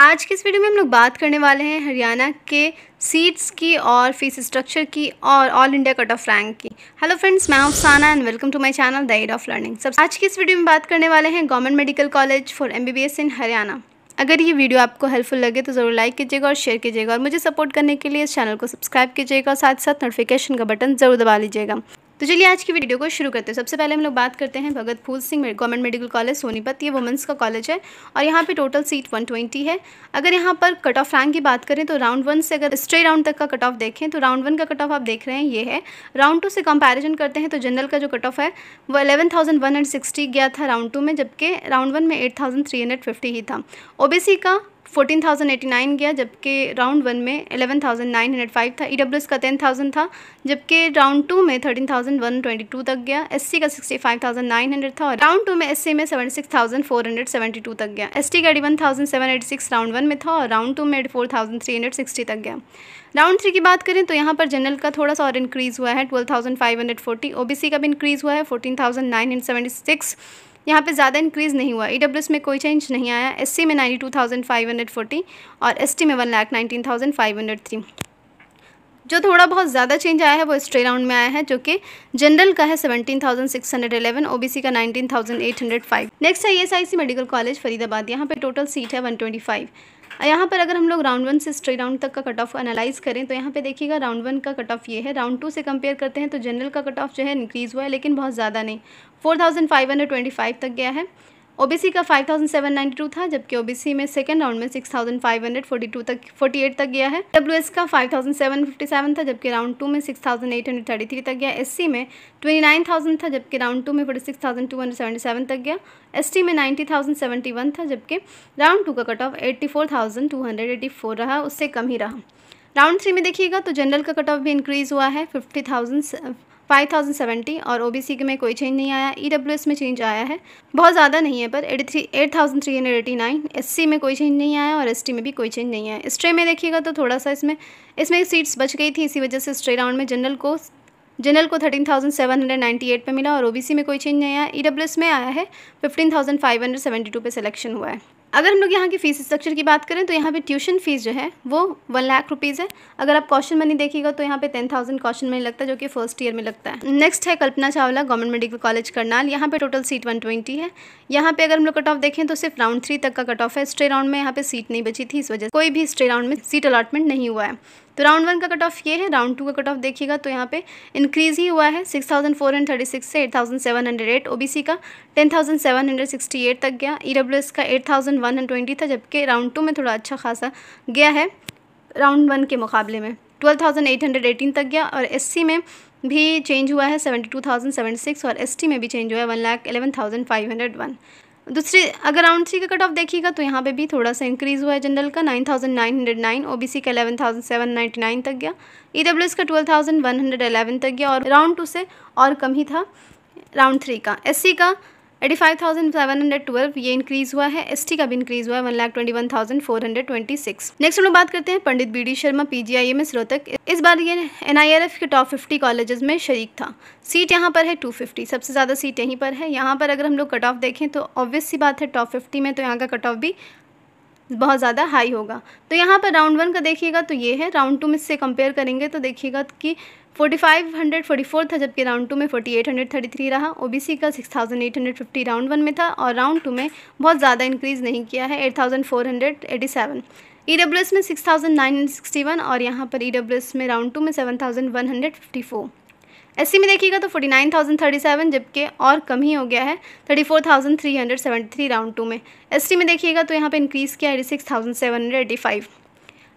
आज के इस वीडियो में हम लोग बात करने वाले हैं हरियाणा के सीट्स की और फीस स्ट्रक्चर की और all India cut off rank की हेलो फ्रेंड्स मैं Afsana and welcome to my channel the aid of learning सब आज की इस वीडियो में बात करने वाले हैं government medical college for M in Haryana अगर ये वीडियो आपको हेल्पफुल लगे तो ज़रूर लाइक कीजिएगा और शेयर कीजिएगा और मुझे सपोर्ट करने के लिए इस चैनल को सब्सक्राइब कीजिएगा और साथ साथ नोटिफिकेशन का बटन ज़रूर दबा लीजिएगा तो चलिए आज की वीडियो को शुरू करते हैं सबसे पहले हम लोग बात करते हैं Bhagat Phool Singh government medical college Sonipat ये वुमेंस का कॉलेज है और यहाँ पे टोटल सीट 120 है अगर यहाँ पर कट ऑफ रैंक की बात करें तो राउंड वन से अगर स्ट्रे राउंड तक का कट ऑफ देखें तो राउंड वन का कट ऑफ आप देख रहे हैं ये है राउंड टू से कंपेरिजन करते हैं तो जनरल का जो कट ऑफ है वो एलेवन गया था राउंड टू में जबकि राउंड वन में एट ही था ओ का 14,089 थाउजेंड एटी नाइन गया जबकि राउंड वन में eleven thousand nine hundred five था ई e एस का टेन थाउजेंड था जबकि राउंड टू में thirteen thousand one twenty two तक गया एस सी का sixty five thousand nine hundred था और राउंड टू में एस सी में 76,472 six four hundred seventy two तक गया एस टी का eighty thousand seven six round one में था और राउंड टू में eighty four thousand three hundred sixty तक गया राउंड थ्री की बात करें तो यहाँ पर जनरल का थोड़ा सा और इंक्रीज़ हुआ है twelve thousand five hundred forty O B C का भी इंक्रीज़ हुआ है fourteen nine hundred seventy six यहाँ पे ज़्यादा इंक्रीज़ नहीं हुआ ई e में कोई चेंज नहीं आया एस में नाइन्टी और एस में वन लाख जो थोड़ा बहुत ज़्यादा चेंज आया है वो स्ट्रे राउंड में आया है जो कि जनरल का है 17,611 ओबीसी का 19,805 नेक्स्ट है ईएसआईसी मेडिकल कॉलेज फरीदाबाद यहाँ पे टोटल सीट है 125 यहाँ पर अगर हम लोग राउंड वन से स्ट्रे राउंड तक का कट ऑफ एनालाइज करें तो यहाँ पे देखिएगा राउंड वन का कट ऑफ ये है राउंड टू से कंपेयर करते हैं तो जनरल का कट ऑफ जो है इंक्रीज़ हुआ है लेकिन बहुत ज़्यादा नहीं फोर तक गया है ओबीसी का 5,792 था जबकि ओबीसी में सेकंड राउंड में 6,542 तक 48 तक गया है डब्ल्यूएस का 5,757 था जबकि राउंड टू में 6,833 तक गया एससी में 29,000 था जबकि राउंड टू में 46,277 तक गया एसटी में 90,071 था जबकि राउंड टू का कट ऑफ 84,284 रहा उससे कम ही रहा राउंड थ्री में देखिएगा तो जनरल का कट ऑफ भी इंक्रीज़ हुआ है फिफ्टी 5070 और ओबीसी के में कोई चेंज नहीं आया ईडब्ल्यूएस e में चेंज आया है बहुत ज़्यादा नहीं है पर eighty three eight thousand three hundred eighty nine S C में कोई चेंज नहीं आया और एस टी में भी कोई चेंज नहीं आया स्ट्रे में देखिएगा तो थोड़ा सा इसमें इसमें सीट्स बच गई थी इसी वजह से स्ट्रे राउंड में जनरल को जनरल को thirteen thousand seven hundred ninety eight पर मिला और ओबीसी में कोई चेंज नहीं आया ई e में आया है fifteen thousand five hundred seventy two पर सिलेक्शन हुआ है अगर हम लोग यहाँ की फ़ीस स्ट्रक्चर की बात करें तो यहाँ पे ट्यूशन फ़ीस जो है वो वन लाख रुपीज़ है अगर आप क्वेश्चन मनी देखिएगा तो यहाँ पे टेन थाउजेंड क्वेश्चन मनी लगता है जो कि फर्स्ट ईयर में लगता है नेक्स्ट है Kalpana Chawla government medical college Karnal यहाँ पे टोटल सीट वन ट्वेंटी है यहाँ पे अगर हम लोग कट ऑफ देखें तो सिर्फ राउंड थ्री तक का कट ऑफ है स्ट्रे राउंड में यहाँ पर सीट नहीं बची थी इस वजह से कोई भी स्ट्रे राउंड में सीट अलॉटमेंट नहीं हुआ है तो राउंड वन का कट ऑफ ये है राउंड टू का कट ऑफ देखिएगा तो यहाँ पे इंक्रीज़ ही हुआ है six thousand four hundred thirty six से eight thousand seven hundred eight O B C का ten thousand seven hundred sixty eight तक गया ई डब्ल्यू एस का eight thousand thousand one hundred twenty था जबकि राउंड टू में थोड़ा अच्छा खासा गया है राउंड वन के मुकाबले में ट्वेल्व तक गया और एस में भी चेंज हुआ है सेवेंटी और एस में भी चेंज हुआ है one lakh eleven thousand five hundred one दूसरी अगर राउंड थ्री का कट ऑफ देखिएगा तो यहाँ पे भी थोड़ा सा इंक्रीज़ हुआ है जनरल का 9,909 ओबीसी का 11,799 तक गया ई e का 12,111 तक गया और राउंड टू से और कम ही था राउंड थ्री का एससी का eighty five thousand seven hundred twelve ये इंक्रीज हुआ है टी का भी इंक्रीज हुआ है one lakh twenty one thousand four hundred twenty six next हम लोग बात करते हैं Pandit B D Sharma P G I M Rohtak इस बार ये एनआईआरएफ के टॉप फिफ्टी कॉलेजेस में शरीक था सीट यहाँ पर है टू फिफ्टी सबसे ज़्यादा सीट यहीं पर है यहाँ पर अगर हम लोग कट ऑफ देखें तो ऑब्वियस सी बात है टॉप फिफ्टी में तो यहाँ का कट ऑफ भी बहुत ज़्यादा हाई होगा तो यहाँ पर राउंड वन का देखिएगा तो ये है राउंड टू में इससे कंपेयर करेंगे तो देखिएगा कि forty five hundred forty four था जबकि राउंड टू में forty eight hundred thirty three रहा ओबीसी का six thousand eight hundred fifty round one में था और राउंड टू में बहुत ज़्यादा इंक्रीज़ नहीं किया है eight thousand four hundred eighty seven E W S में six thousand nine hundred sixty one और यहाँ पर ई डब्ल्यू एस में राउंड टू में seven thousand one hundred fifty four SC में देखिएगा तो forty nine thousand thirty seven जबकि और कम ही हो गया है thirty four thousand three hundred seventy three round two में एसटी में देखिएगा तो यहाँ पे इंक्रीज़ किया eighty six thousand seven hundred eighty five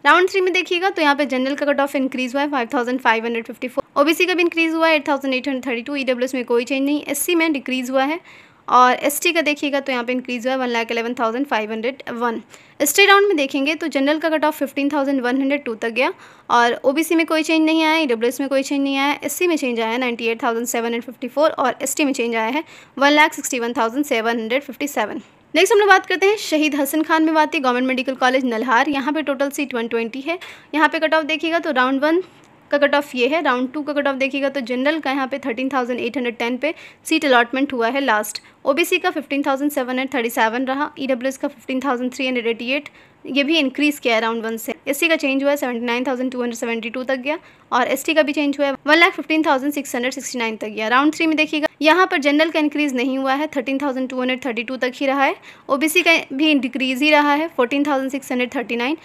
round three में देखिएगा तो यहाँ पे जनरल का कट ऑफ इंक्रीज़ हुआ है five thousand five hundred fifty four OBC का भी इंक्रीज़ हुआ है eight thousand eight hundred thirty two EWS में कोई चेंज नहीं एस में डिक्रीज़ हुआ है और एसटी का देखिएगा तो यहाँ पे इंक्रीज हुआ है one lakh eleven thousand five hundred one state round में देखेंगे तो जनरल का cut off fifteen thousand one hundred two तक गया और ओबीसी में कोई चेंज नहीं आया ईडब्ल्यूएस में कोई चेंज नहीं आया एससी में चेंज आया ninety eight thousand seven hundred fifty four और एस में चेंज आया है one lakh sixty one thousand seven hundred fifty seven next हम लोग बात करते हैं शहीद हसन खान में बात है गवर्नमेंट मेडिकल कॉलेज नल्हार यहाँ पे टोटल सीट 120 है यहाँ पे कट ऑफ देखिएगा तो राउंड वन का कट ऑफ ये है राउंड टू का कट ऑफ देखिएगा तो जनरल का यहाँ पे thirteen thousand eight hundred ten पे सीट अलॉटमेंट हुआ है लास्ट ओबीसी का fifteen thousand seven hundred thirty seven रहा ईडब्ल्यूएस e का fifteen thousand three hundred eighty eight ये भी इंक्रीज़ किया है राउंड वन से एस का चेंज हुआ है seventy nine thousand two hundred seventy two तक गया और एस का भी चेंज हुआ है one lakh fifteen thousand six hundred sixty nine तक गया राउंड थ्री में देखिएगा यहाँ पर जनरल का इंक्रीज़ नहीं हुआ है thirteen thousand two hundred thirty two तक ही रहा है ओबीसी का भी डिक्रीज़ ही रहा है fourteen thousand six hundred thirty nine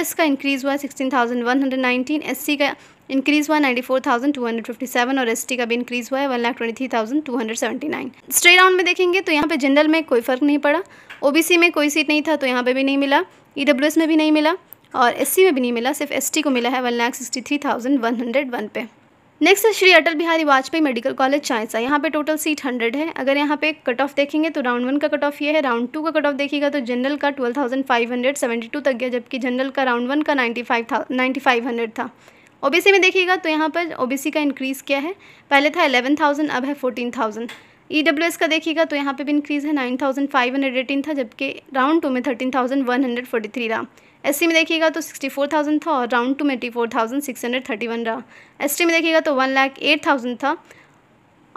S का इंक्रीज़ हुआ है sixteen thousand one hundred nineteen S का इंक्रीज़ हुआ ninety four thousand two hundred fifty seven और एस का भी इंक्रीज़ हुआ है one lakh twenty three thousand two hundred seventy nine stray round में देखेंगे तो यहाँ पे जनरल में कोई फ़र्क नहीं पड़ा ओबीसी में कोई सीट नहीं था तो यहाँ पे भी नहीं मिला ईडब्ल्यूएस e में भी नहीं मिला और सी में भी नहीं मिला सिर्फ टी को मिला है one lakh sixty three thousand one hundred one पे नेक्स्ट है श्री अटल बिहारी वाजपेयी मेडिकल कॉलेज चाइसा यहाँ पे टोटल सीट हंड्रेड है अगर यहाँ पे कट ऑफ देखेंगे तो राउंड वन का कट ऑफ ये है राउंड टू का कट ऑफ देखिएगा तो जनरल का twelve thousand five hundred seventy two तक गया जबकि जनरल का राउंड वन का नाइन्टी फाइव था नाइन्टी फाइव हंड्रेड था ओबीसी में देखिएगा तो यहाँ पर ओबीसी का इंक्रीज़ क्या है पहले था एलेवन थाउजेंड अब है fourteen thousand E W S का देखिएगा तो यहाँ पे भी इंक्रीज़ है nine thousand five hundred eighteen था जबकि राउंड टू में thirteen thousand one hundred forty three रहा एस सी में देखिएगा तो सिक्सटी फोर थाउजेंड था और राउंड टू में eighty four thousand six hundred thirty one रहा एस टी में देखिएगा तो वन लाख एट थाउजेंड था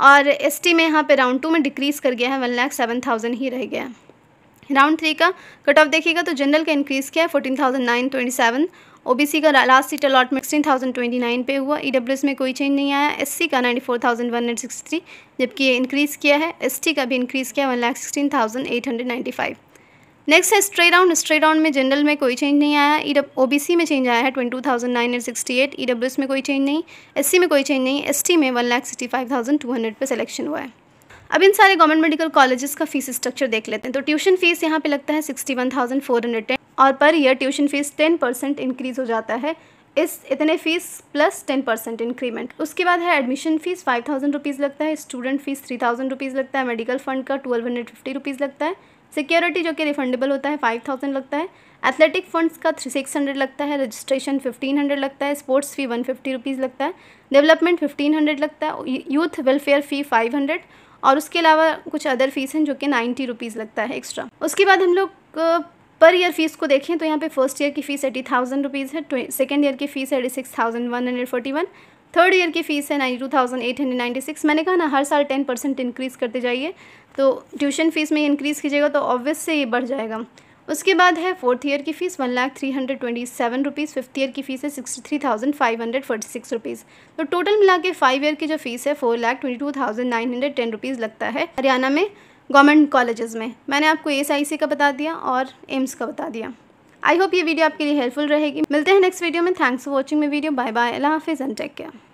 और एस टी में यहाँ पर राउंड टू में डिक्रीज़ कर गया है वन लाख सेवन थाउजेंड ही रह गया है राउंड थ्री का कट ऑफ देखिएगा तो जनरल का इंक्रीज़ किया है fourteen thousand nine twenty seven OBC का last seat allotment sixteen thousand twenty nine पे हुआ ईडब्ल्यूएस e में कोई चेंज नहीं आया एससी का ninety four thousand one hundred sixty three जबकि ये इंक्रीज़ किया है एसटी का भी इंक्रीज़ किया one lakh sixteen thousand eight hundred ninety five next है स्ट्रे राउंड स्ट्रे राउंड में जनरल में कोई चेंज नहीं आया ई e सी में चेंज आया है twenty two thousand nine hundred sixty eight E में कोई चेंज नहीं एससी में कोई चेंज नहीं एस टी में one lakh sixty five thousand two hundred पर सिलेक्शन हुआ है अब इन सारे गवर्नमेंट मेडिकल कॉलेजेस का फीस स्ट्रक्चर देख लेते हैं तो ट्यूशन फीस यहाँ पे लगता है sixty one thousand four hundred और per year tuition fees ten percent increase हो जाता है इस इतने fees plus ten percent increment उसके बाद है admission fees five thousand rupees लगता है student fees three thousand rupees लगता है मेडिकल फ़ंड का ट्वेल्व हंड्रेड फिफ्टी रुपीज़ लगता है सिक्योरिटी जो कि रिफंडेबल होता है फाइव थाउजेंड लगता है एथलेटिक फंड्स का थ्री सिक्स हंड्रेड लगता है रजिस्ट्रेशन फिफ्टीन हंड्रेड लगता है sports fee one fifty rupees लगता है डेवलपमेंट फिफ्टीन हंड्रेड लगता है youth welfare fee five hundred और उसके अलावा कुछ अदर फीस हैं जो कि नाइन्टी रुपीज़ लगता है एक्स्ट्रा उसके बाद हम लोग पर ईयर फीस को देखें तो यहाँ पे फर्स्ट ईयर की फ़ीस एटी थाउजेंड रुपीज़ है सेकेंड ईयर की fees eighty six thousand one hundred forty one third year की फ़ीस है ninety two thousand eight hundred ninety six मैंने कहा ना हर साल टेन परसेंट इंक्रीज़ करते जाइए तो ट्यूशन फ़ीस में इंक्रीज़ कीजिएगा तो ऑब्वियस से ये बढ़ जाएगा उसके बाद है फोर्थ ईयर की fees one lakh three hundred twenty seven rupees fifth year की फ़ीस है sixty three thousand five hundred forty six rupees तो टोटल मिला के फाइव ईयर की जो फ़ीस है four lakh twenty two thousand nine hundred ten rupees लगता है हरियाणा में गवर्नमेंट कॉलेजेस में मैंने आपको एस का बता दिया और एम्स का बता दिया आई होप ये वीडियो आपके लिए हेल्पफुल रहेगी मिलते हैं नेक्स्ट वीडियो में thanks for watching my video bye bye अल्लाह हाफिज़ एंड टेक केयर